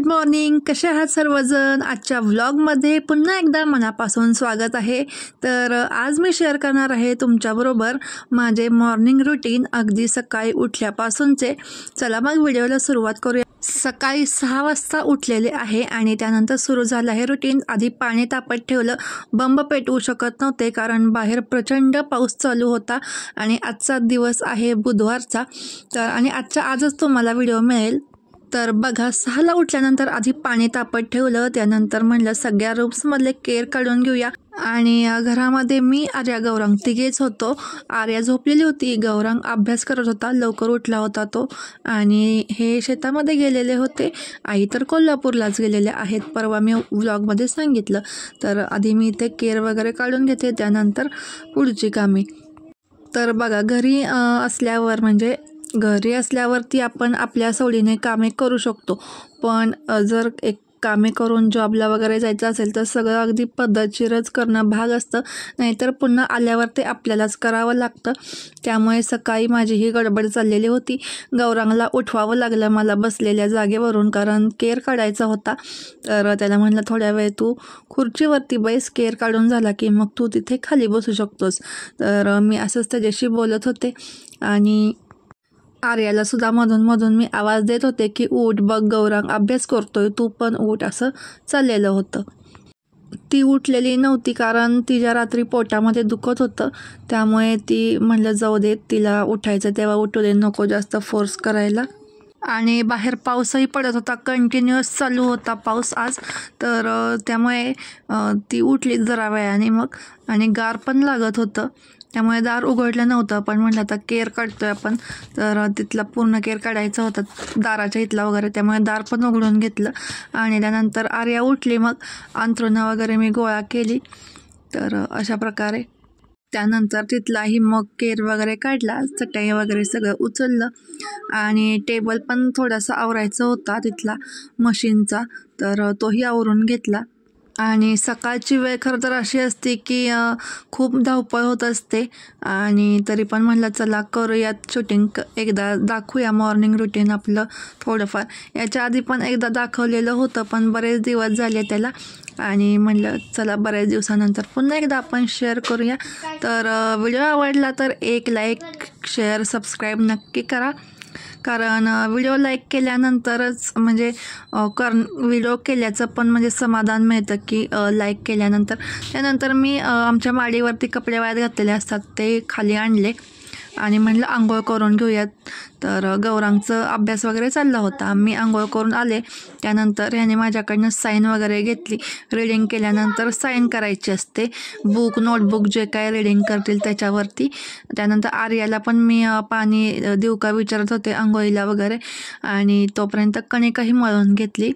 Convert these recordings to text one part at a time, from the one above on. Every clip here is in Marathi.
गुड मॉर्निंग कसे आहात सर्वजण आजच्या व्लॉगमध्ये पुन्हा एकदा मनापासून स्वागत आहे तर आज मी शेअर करणार आहे तुमच्याबरोबर माझे मॉर्निंग रुटीन अगदी सकाळी उठल्यापासूनचे चला मग व्हिडिओला सुरुवात करूया सकाळी सहा वाजता उठलेले आहे आणि त्यानंतर सुरू झालं आहे रुटीन आधी पाणी तापत ठेवलं बंब पेटवू शकत नव्हते कारण बाहेर प्रचंड पाऊस चालू होता आणि आजचा दिवस आहे बुधवारचा तर आणि आजचा आजच तुम्हाला व्हिडिओ मिळेल तर बघा सहाला उठल्यानंतर आधी पाणी तापत ठेवलं त्यानंतर म्हणलं सगळ्या रूम्समधले केअर काढून घेऊया आणि घरामध्ये मी आर्या गौरंग तिघेच होतो आर्या झोपलेली होती गौरंग अभ्यास करत होता लवकर उठला होता तो आणि हे शेतामध्ये गेलेले होते आई तर कोल्हापूरलाच गेलेले आहेत परवा मी व्लॉगमध्ये सांगितलं तर आधी मी इथे केअर वगैरे काढून घेते त्यानंतर पुढची कामे तर बघा घरी असल्यावर म्हणजे घरी असल्यावरती आपण आपल्या सवडीने कामे करू शकतो पण जर एक कामे करून जॉबला वगैरे जायचं असेल तर सगळं अगदी पद्धतशीरच करणं भाग असतं नाहीतर पुन्हा आल्यावर ते आपल्यालाच करावं लागतं त्यामुळे सकाळी माझी ही गडबड चाललेली होती गौरांगला उठवावं लागलं मला बसलेल्या जागेवरून कारण केअर काढायचा होता तर त्याला म्हटलं थोड्या वेळ तू खुर्चीवरती बैस केअर काढून झाला की मग तू तिथे खाली बसू शकतोस तर मी असंच त्याच्याशी बोलत होते आणि आर्याला सुद्धा मधून मधून मी आवाज देत होते की उठ बघ गौरांग अभ्यास करतोय तू पण उठ असं चाललेलं होतं ती उठलेली नव्हती कारण तिच्या रात्री पोटामध्ये दुखत होतं त्यामुळे ती म्हणलं जाऊ देत तिला उठायचं तेव्हा उठू दे नको जास्त फोर्स करायला आणि बाहेर पाऊसही पडत होता कंटिन्युअस चालू होता पाऊस आज तर त्यामुळे ती उठली जरा वेळाने मग आणि गार पण लागत होतं त्यामुळे दार उघडलं नव्हतं पण म्हटलं आता केअर काढतोय आपण तर तिथला पूर्ण केअर काढायचं होता दाराच्या इथला वगैरे त्यामुळे दार पण उघडून घेतलं आणि त्यानंतर आर्या उठली मग अंथरुणं वगैरे मी गोळा केली तर अशा प्रकारे त्यानंतर तिथलाही मग केर वगैरे काढला चटई वगैरे सगळं उचललं आणि टेबल पण थोडासा आवरायचा होता तिथला मशीनचा तर तोही आवरून घेतला आणि सकाळची वेळ खरं तर अशी असते की खूप धावपळ होत असते आणि तरी पण म्हणलं चला करूयात शूटिंग एकदा दाखवूया मॉर्निंग रुटीन आपलं थोडंफार याच्या आधी पण एकदा दाखवलेलं होतं पण बरेच दिवस झाले त्याला आणि म्हणलं चला बऱ्याच दिवसानंतर पुन्हा एकदा आपण शेअर करूया तर व्हिडिओ आवडला तर एक लाईक शेअर सबस्क्राईब नक्की करा कारण व्हिडिओ लाईक केल्यानंतरच म्हणजे कर व्हिडिओ केल्याचं पण म्हणजे समाधान मिळतं की लाईक केल्यानंतर त्यानंतर मी आमच्या माडीवरती कपडे वायात घातलेले असतात ते खाली आणले आणि म्हटलं आंघोळ करून घेऊयात तर गौरांगचं अभ्यास वगैरे चालला होता मी आंघोळ करून आले त्यानंतर ह्याने माझ्याकडनं साईन वगैरे घेतली रीडिंग केल्यानंतर साईन करायची असते बुक नोटबुक जे काय रीडिंग करतील त्याच्यावरती त्यानंतर आर्याला पण मी पाणी देऊ का विचारत होते आंघोळीला वगैरे आणि तोपर्यंत कणिकही मळून घेतली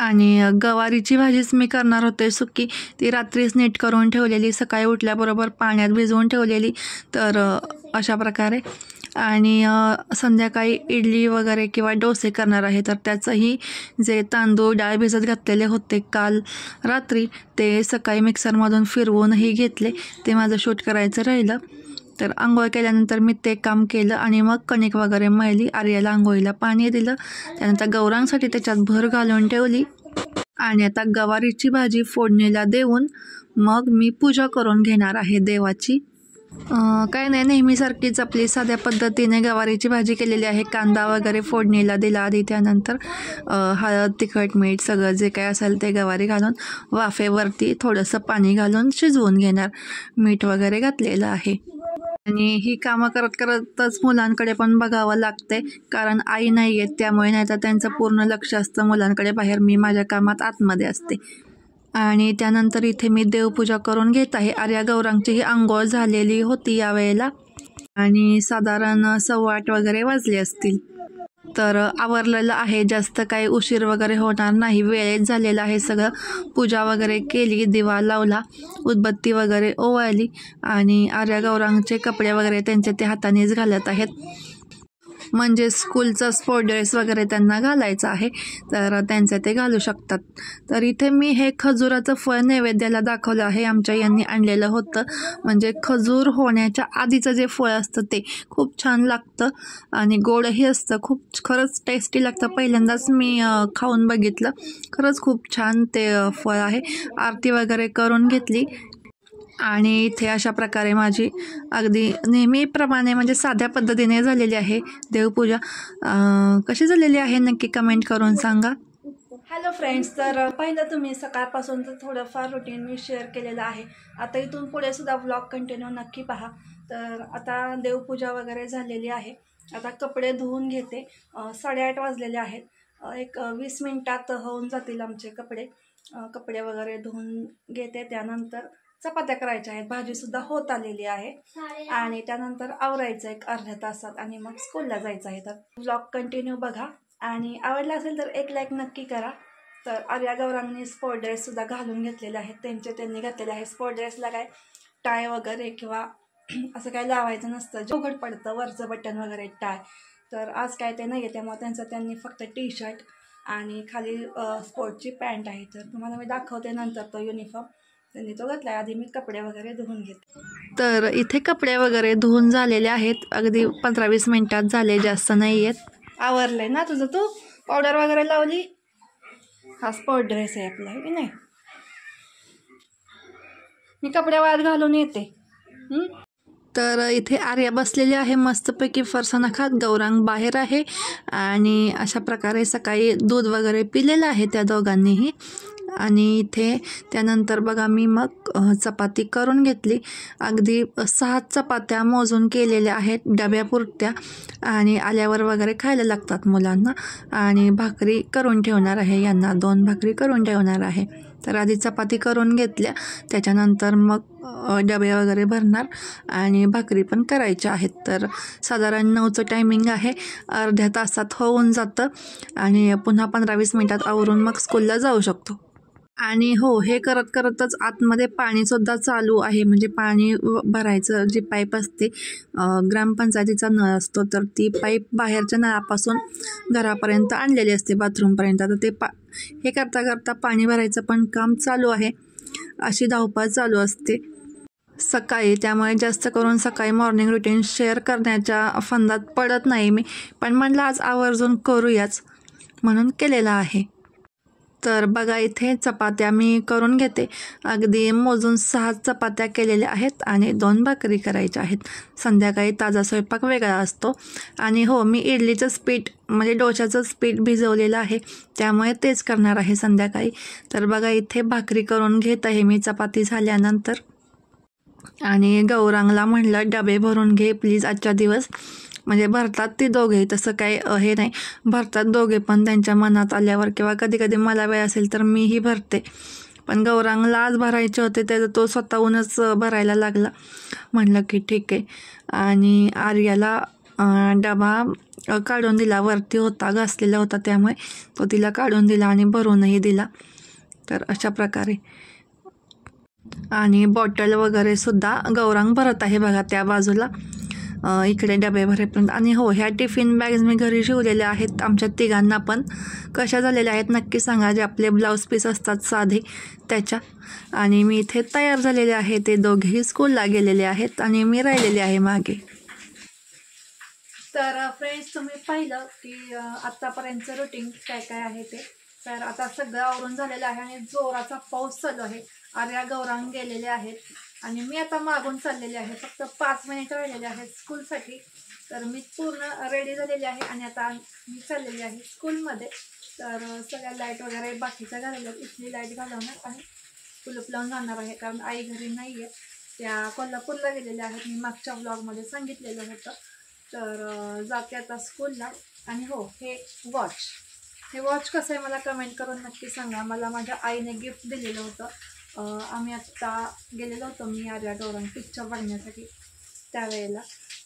आणि गवारीची भाजीच मी करणार होते सुकी ती रात्रीच नीट करून ठेवलेली सकाळी उठल्याबरोबर पाण्यात भिजवून ठेवलेली तर अशा प्रकारे आणि संध्याकाळी इडली वगैरे किंवा डोसे करणार आहे तर त्याचंही जे तांदूळ डाळ भिजत घातलेले होते काल रात्री ते सकाळी मिक्सरमधून फिरवूनही घेतले ते माझं शूट करायचं राहिलं तर आंघोळ केल्यानंतर मी ते काम केलं आणि मग कणिक वगैरे मळली आर्याला आंघोळीला पाणी दिलं त्यानंतर गौरांसाठी त्याच्यात भर घालून ठेवली आणि आता गवारीची भाजी फोडणीला देऊन मग मी पूजा करून घेणार आहे देवाची काय नाही नेहमीसारखीच आपली साध्या पद्धतीने गवारीची भाजी केलेली आहे कांदा वगैरे फोडणीला दिला आधी त्यानंतर हळद तिखट मीठ सगळं जे काय असेल ते गवारी घालून वाफेवरती थोडंसं पाणी घालून शिजवून घेणार मीठ वगैरे घातलेलं आहे आणि ही कामं करत करतच मुलांकडे पण बघावं लागते कारण आई नाही आहेत त्यामुळे नाही तर त्यांचं पूर्ण लक्ष असतं मुलांकडे बाहेर मी माझ्या कामात आतमध्ये असते आणि त्यानंतर इथे मी देवपूजा करून घेत आहे आर्या गौरांगची ही आंघोळ झालेली होती यावेळेला आणि साधारण सव्वा आठ वगैरे वाजले असतील तर आवरलेलं आहे जास्त काही उशीर वगैरे होणार नाही वेळेत झालेलं आहे सगळं पूजा वगैरे केली दिवा लावला उदबत्ती वगैरे ओवाळली आणि आर्या गौरांगचे कपडे वगैरे त्यांच्या ते हातानेच घालत आहेत म्हणजे स्कूलचा स्पोर्ट ड्रेस वगैरे त्यांना घालायचा आहे तर त्यांचे ते घालू शकतात तर इथे मी हे खजुराचं फळ नैवेद्याला दाखवलं आहे आमच्या यांनी आणलेलं होतं म्हणजे खजूर होण्याच्या आधीचं जे फळ असतं ते खूप छान लागतं आणि गोडही असतं खूप खरंच टेस्टी लागतं पहिल्यांदाच मी खाऊन बघितलं खरंच खूप छान ते फळ आहे आरती वगैरे करून घेतली आणि इथे अशा प्रकारे माझी अगदी नेहमीप्रमाणे म्हणजे साध्या पद्धतीने झालेली आहे देवपूजा कशी झालेली आहे नक्की कमेंट करून सांगा हॅलो फ्रेंड्स तर पहिलं तुम्ही सकाळपासून तर थोडंफार रुटीन मी शेअर केलेलं आहे आता इथून पुढे सुद्धा ब्लॉग कंटिन्यू नक्की पहा तर आता देवपूजा वगैरे झालेली आहे आता कपडे धुवून घेते साडेआठ वाजलेले आहेत एक वीस मिनटात होऊन जातील आमचे कपडे कपडे वगैरे धुवून घेते त्यानंतर चपात्या करायच्या आहेत भाजीसुद्धा होत आलेली आहे आणि त्यानंतर आवरायचं एक अर्ध्या तासात आणि मग स्कूलला जायचं आहे तर ब्लॉग कंटिन्यू बघा आणि आवडला असेल तर एक लाईक नक्की करा तर आर्या गौरांनी स्पोर्ट ड्रेससुद्धा घालून घेतलेले आहेत त्यांचे त्यांनी घातलेले आहे स्पोर्ट ड्रेसला काय टाय वगैरे किंवा असं काय लावायचं नसतं जोगड पडतं वरचं बटन वगैरे टाय तर आज काय ते नाही आहे त्यामुळे त्यांचं त्यांनी फक्त टी शर्ट आणि खाली स्पोर्टची पॅन्ट आहे तर तुम्हाला मी दाखवते नंतर तो युनिफॉर्म तो आधी मी कपडे वगैरे धुवून घेते तर इथे कपडे वगैरे धुवून झालेले आहेत अगदी पंधरा वीस मिनिटात झाले जास्त नाही आहेत आवरले ना तुझं तू पावडर वगैरे लावली हा स्पॉट ड्रेस आहे आपला की नाही मी कपडे वाद घालून येते तर इथे आर्या बसलेली आहे मस्तपैकी फरसा खात गौरांग बाहेर आहे आणि अशा प्रकारे सकाळी दूध वगैरे पिलेलं आहे त्या दोघांनीही आणि इथे त्यानंतर बघा मी मग चपाती करून घेतली अगदी सहा चपात्या मोजून केलेल्या आहेत डब्यापुरत्या आणि आल्यावर वगैरे खायला लागतात मुलांना आणि भाकरी करून ठेवणार आहे यांना दोन भाकरी करून ठेवणार आहे तर आधी चपाती करून घेतल्या त्याच्यानंतर मग डबे वगैरे भरणार आणि भाकरी पण करायच्या आहेत तर साधारण नऊचं टायमिंग आहे अर्ध्या तासात होऊन जातं आणि पुन्हा पंधरा वीस मिनटात आवरून मग स्कूलला जाऊ शकतो आणि हो हे करत करतच आतमध्ये पाणीसुद्धा चालू आहे म्हणजे पाणी भरायचं जी पाईप असते ग्रामपंचायतीचा नळ असतो तर ती पाईप बाहेरच्या नळापासून घरापर्यंत आणलेली असते बाथरूमपर्यंत तर ते पा हे करता करता पाणी भरायचं पण काम चालू आहे अशी धावपळ चालू असते सकाळी त्यामुळे जास्त करून सकाळी मॉर्निंग रुटीन शेअर करण्याच्या फंदात पडत नाही मी पण म्हटलं आज आवर्जून करूयाच म्हणून केलेलं आहे तर बघा इथे चपात्या मी करून घेते अगदी मोजून सहा चपात्या केलेल्या आहेत आणि दोन भाकरी करायच्या आहेत संध्याकाळी ताजा स्वयंपाक वेगळा असतो आणि हो मी इडलीचं पीठ म्हणजे डोशाचं पीठ भिजवलेलं आहे त्यामुळे तेच करणार आहे संध्याकाळी तर बघा इथे भाकरी करून घेत आहे मी चपाती झाल्यानंतर आणि गौरांगला म्हणलं डबे भरून घे प्लीज आजच्या दिवस म्हणजे भरतात ते दोघे तसं काय हे नाही भरतात दोघे पण त्यांच्या मनात आल्यावर किंवा कधी कधी मला वेळ असेल तर मीही भरते पण गौरांगला आज भरायचे होते तर तो स्वतःहूनच भरायला लागला म्हटलं की ठीक आहे आणि आर्याला डबा काढून दिला वरती होता घासलेला होता त्यामुळे तो तिला काढून दिला आणि भरूनही दिला तर अशा प्रकारे आणि बॉटल वगैरे सुद्धा गौरांग भरत आहे बघा त्या बाजूला इकडे डबे भरेपर्यंत आणि हो ह्या टिफिन बॅग्स मी घरी शिवलेल्या आहेत आमच्या तिघांना पण कशा झालेल्या आहेत नक्की सांगा जे आपले ब्लाऊज पीस असतात साधे त्याच्या आणि मी इथे तयार झालेले आहे ते दोघेही स्कूलला गेलेले आहेत आणि मी राहिलेले आहे मागे तर फ्रेंड्स तुम्ही पाहिलं की आत्तापर्यंतचं रुटीन काय काय आहे ते तर आता सगळं आवरून झालेलं आहे आणि जोराचा पाऊस चालू आहे आर्या गौरांग गेलेले आहेत आणि मी आता मागून चाललेले आहे फक्त पाच मिनिटं राहिलेले आहेत स्कूलसाठी तर मी पूर्ण रेडी झालेली आहे आणि आता मी चाललेली आहे स्कूलमध्ये तर सगळ्या लाईट वगैरे बाकीच्या घालवल्या इथली लाईट घालवणार आहे कुलूप लावून जाणार आहे कारण आई घरी नाही आहे त्या कोल्हापूरला गेलेल्या आहेत मी मागच्या ब्लॉगमध्ये सांगितलेलं होतं तर जाते आता स्कूलला आणि हो हे वॉच हे वॉच कसं आहे मला कमेंट करून नक्की सांगा मला माझ्या आईने गिफ्ट दिलेलं होतं आम्ही आत्ता गेलेलो होतो मी आर्या डोरण पिक्चर बघण्यासाठी त्यावेळेला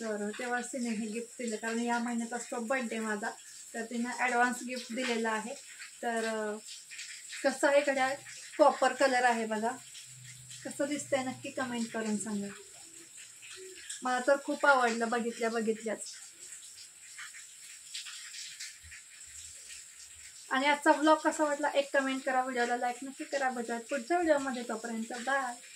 तर तेव्हा तिने हे गिफ्ट दिलं कारण या महिन्यात असतो बड्डे माझा तर तिनं ॲडव्हान्स गिफ्ट दिलेला आहे तर कसं आहे प्रॉपर कॉपर कलर आहे बघा कसं दिसतंय नक्की कमेंट करून सांगा मला तर खूप आवडलं बघितल्या बघितल्याच आणि आजचा ब्लॉग कसा वाटला एक कमेंट करा व्हिडिओला लाईक नक्की करा भेटूयात पुढच्या व्हिडिओमध्ये तोपर्यंत बाय